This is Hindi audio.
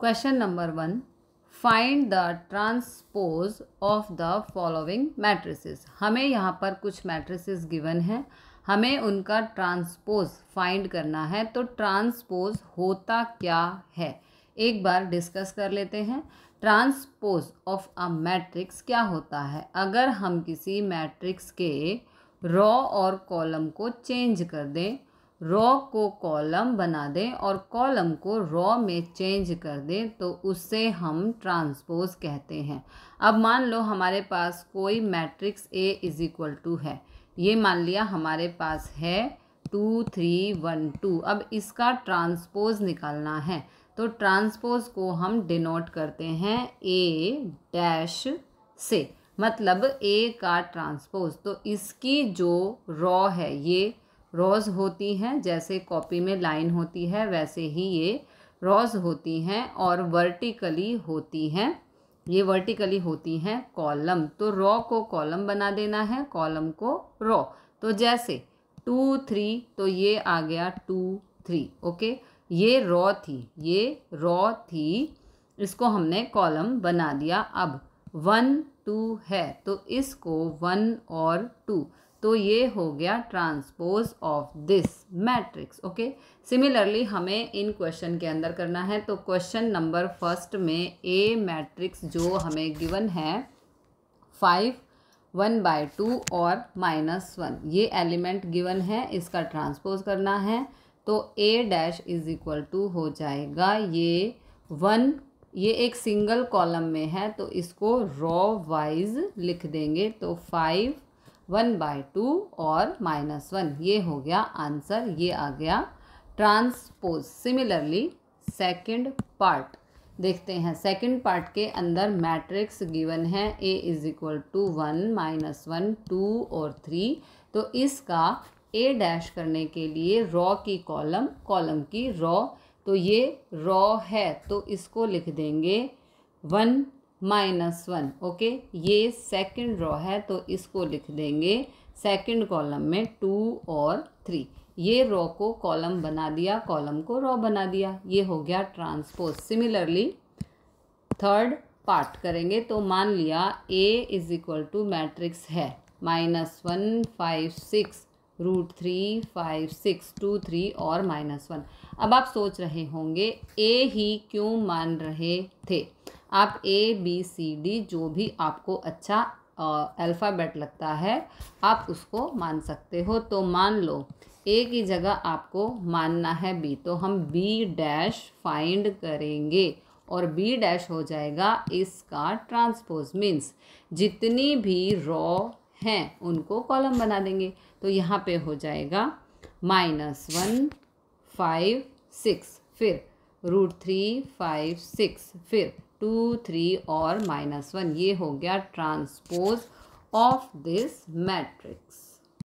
question number one find the transpose of the following matrices हमें यहाँ पर कुछ मैट्रिसेस गिवन है हमें उनका ट्रांसपोज फाइंड करना है तो ट्रांसपोज होता क्या है एक बार डिस्कस कर लेते हैं ट्रांसपोज ऑफ अ मैट्रिक्स क्या होता है अगर हम किसी मैट्रिक्स के रॉ और कॉलम को चेंज कर दें रॉ को कॉलम बना दें और कॉलम को रॉ में चेंज कर दें तो उससे हम ट्रांसपोज कहते हैं अब मान लो हमारे पास कोई matrix A is equal to है ये मान लिया हमारे पास है टू थ्री वन टू अब इसका ट्रांसपोज निकालना है तो ट्रांसपोज को हम डिनोट करते हैं ए डैश से मतलब ए का ट्रांसपोज तो इसकी जो रॉ है ये रोज़ होती हैं जैसे कॉपी में लाइन होती है वैसे ही ये रोज़ होती हैं और वर्टिकली होती हैं ये वर्टिकली होती हैं कॉलम तो रॉ को कॉलम बना देना है कॉलम को रॉ तो जैसे टू थ्री तो ये आ गया टू थ्री ओके ये रॉ थी ये रॉ थी इसको हमने कॉलम बना दिया अब वन टू है तो इसको वन और टू तो ये हो गया transpose of this matrix okay similarly हमें इन क्वेश्चन के अंदर करना है तो क्वेश्चन नंबर फर्स्ट में ए मैट्रिक्स जो हमें गिवन है फाइव वन बाय टू और माइनस वन ये एलिमेंट गिवन है इसका ट्रांसपोज करना है तो A dash is equal to हो जाएगा ये वन ये एक सिंगल कॉलम में है तो इसको रॉ वाइज लिख देंगे तो फाइव वन बाय टू और माइनस वन ये हो गया आंसर ये आ गया ट्रांसपोज सिमिलरली सेकंड पार्ट देखते हैं सेकंड पार्ट के अंदर मैट्रिक्स गिवन है A is equal to one minus one two और थ्री तो इसका ए डैश करने के लिए रॉ की कॉलम कॉलम की रॉ तो ये रॉ है तो इसको लिख देंगे वन माइनस वन ओके ये सेकंड रॉ है तो इसको लिख देंगे सेकंड कॉलम में टू और थ्री ये रॉ को कॉलम बना दिया कॉलम को रॉ बना दिया ये हो गया ट्रांसपोज सिमिलरली थर्ड पार्ट करेंगे तो मान लिया A is equal to matrix है minus one five six root three five six two three और माइनस वन अब आप सोच रहे होंगे ए ही क्यों मान रहे थे आप ए बी सी डी जो भी आपको अच्छा अल्फ़ाबेट लगता है आप उसको मान सकते हो तो मान लो ए की जगह आपको मानना है बी तो हम बी डैश फाइंड करेंगे और बी डैश हो जाएगा इसका ट्रांसपोज मीन्स जितनी भी रॉ हैं उनको कॉलम बना देंगे तो यहाँ पे हो जाएगा माइनस वन फाइव सिक्स फिर रूट थ्री फाइव सिक्स फिर टू थ्री और माइनस वन ये हो गया ट्रांसपोज ऑफ दिस मैट्रिक्स